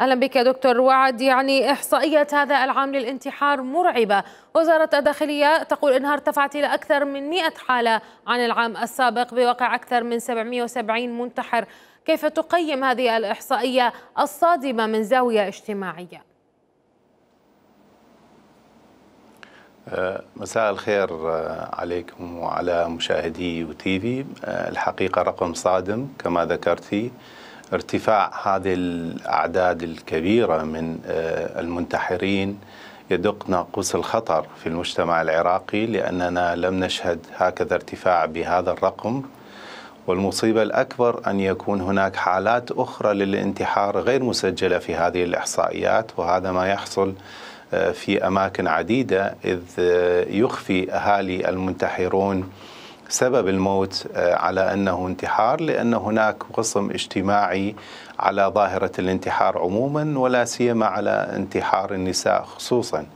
أهلا بك دكتور وعد يعني إحصائية هذا العام للانتحار مرعبة وزارة الداخلية تقول إنها ارتفعت إلى أكثر من 100 حالة عن العام السابق بواقع أكثر من 770 منتحر كيف تقيم هذه الإحصائية الصادمة من زاوية اجتماعية؟ آه، مساء الخير آه، عليكم وعلى مشاهدي وتيفي آه، الحقيقة رقم صادم كما ذكرتي ارتفاع هذه الأعداد الكبيرة من آه، المنتحرين يدق ناقوس الخطر في المجتمع العراقي لأننا لم نشهد هكذا ارتفاع بهذا الرقم والمصيبة الأكبر أن يكون هناك حالات أخرى للانتحار غير مسجلة في هذه الإحصائيات وهذا ما يحصل آه، في أماكن عديدة إذ آه، يخفي أهالي المنتحرون سبب الموت آه، على انه انتحار لان هناك قسم اجتماعي على ظاهره الانتحار عموما ولا سيما على انتحار النساء خصوصا.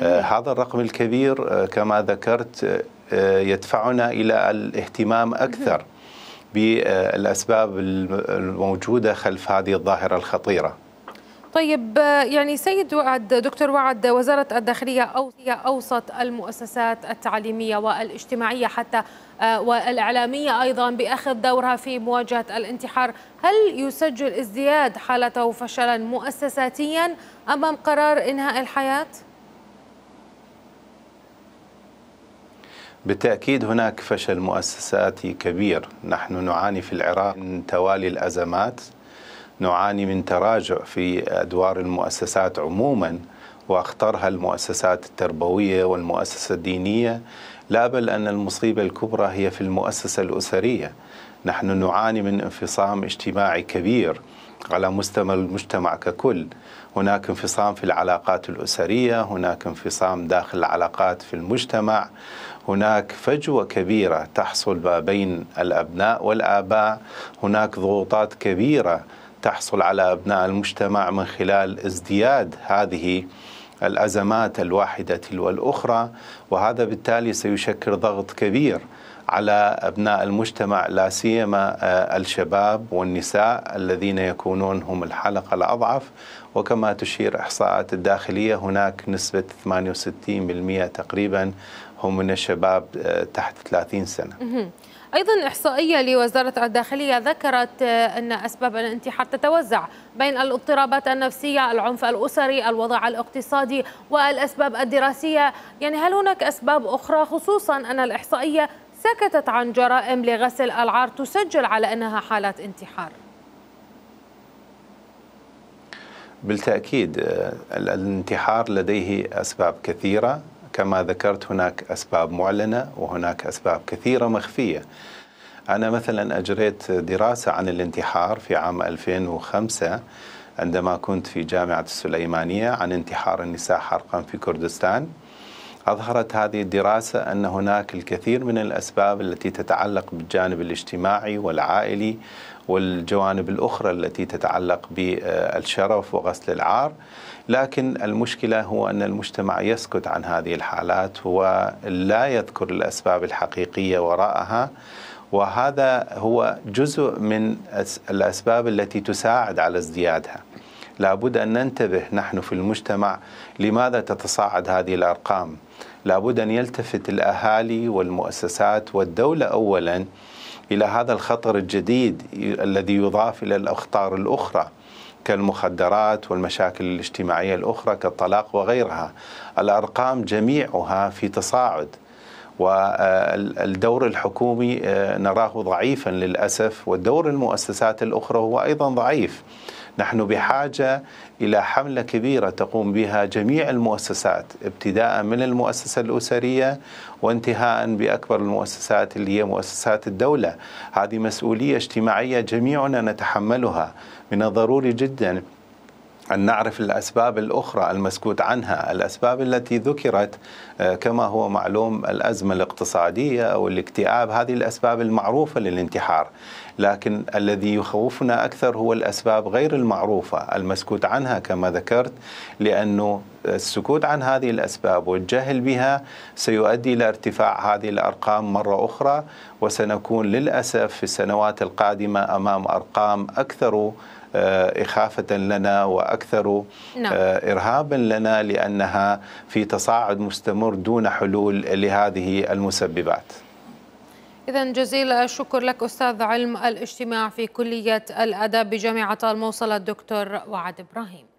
آه، هذا الرقم الكبير آه، كما ذكرت يدفعنا الى الاهتمام اكثر بالاسباب الموجوده خلف هذه الظاهره الخطيره. طيب يعني سيد وعد دكتور وعد وزارة الداخلية أوصت المؤسسات التعليمية والاجتماعية حتى آه، والإعلامية أيضا بأخذ دورها في مواجهة الانتحار هل يسجل ازدياد حالته فشلا مؤسساتيا أمام قرار إنهاء الحياة؟ بالتأكيد هناك فشل مؤسساتي كبير نحن نعاني في العراق من توالي الأزمات نعاني من تراجع في أدوار المؤسسات عموما وأخطرها المؤسسات التربوية والمؤسسة الدينية لا بل أن المصيبة الكبرى هي في المؤسسة الأسرية نحن نعاني من انفصام اجتماعي كبير على مستوى المجتمع ككل هناك انفصام في العلاقات الأسرية هناك انفصام داخل العلاقات في المجتمع هناك فجوة كبيرة تحصل ما بين الأبناء والآباء هناك ضغوطات كبيرة تحصل على أبناء المجتمع من خلال ازدياد هذه الأزمات الواحدة تلو الأخرى وهذا بالتالي سيشكل ضغط كبير على أبناء المجتمع لا سيما آه، الشباب والنساء الذين يكونون هم الحلقة الأضعف وكما تشير إحصاءات الداخلية هناك نسبة 68% تقريبا هم من الشباب آه، تحت 30 سنة أيضا إحصائية لوزارة الداخلية ذكرت آه، أن أسباب الانتحار تتوزع بين الاضطرابات النفسية العنف الأسري الوضع الاقتصادي والأسباب الدراسية يعني هل هناك أسباب أخرى خصوصا أن الإحصائية سكتت عن جرائم لغسل العار تسجل على أنها حالات انتحار بالتأكيد آه، الانتحار لديه أسباب كثيرة كما ذكرت هناك أسباب معلنة وهناك أسباب كثيرة مخفية أنا مثلا أجريت دراسة عن الانتحار في عام 2005 عندما كنت في جامعة السليمانية عن انتحار النساء حرقا في كردستان أظهرت هذه الدراسة أن هناك الكثير من الأسباب التي تتعلق بالجانب الاجتماعي والعائلي والجوانب الأخرى التي تتعلق بالشرف وغسل العار لكن المشكلة هو أن المجتمع يسكت عن هذه الحالات ولا يذكر الأسباب الحقيقية وراءها وهذا هو جزء من الأسباب التي تساعد على ازديادها لابد أن ننتبه نحن في المجتمع لماذا تتصاعد هذه الأرقام لابد أن يلتفت الأهالي والمؤسسات والدولة أولا إلى هذا الخطر الجديد الذي يضاف إلى الأخطار الأخرى كالمخدرات والمشاكل الاجتماعية الأخرى كالطلاق وغيرها الأرقام جميعها في تصاعد والدور الحكومي آه، نراه ضعيفا للاسف والدور المؤسسات الاخرى هو ايضا ضعيف نحن بحاجه الى حمله كبيره تقوم بها جميع المؤسسات ابتداء من المؤسسه الاسريه وانتهاء باكبر المؤسسات اللي هي مؤسسات الدوله هذه مسؤوليه اجتماعيه جميعنا نتحملها من الضروري جدا أن نعرف الأسباب الأخرى المسكوت عنها الأسباب التي ذكرت آه، كما هو معلوم الأزمة الاقتصادية أو الاكتئاب هذه الأسباب المعروفة للانتحار لكن الذي يخوفنا أكثر هو الأسباب غير المعروفة المسكوت عنها كما ذكرت لأنه السكوت عن هذه الأسباب والجهل بها سيؤدي إلى ارتفاع هذه الأرقام مرة أخرى وسنكون للأسف في السنوات القادمة أمام أرقام أكثر آه، إخافة لنا وأكثر نعم. آه، إرهابا لنا لأنها في تصاعد مستمر دون حلول لهذه المسببات إذا جزيل الشكر لك أستاذ علم الاجتماع في كلية الآداب بجامعة الموصل الدكتور وعد إبراهيم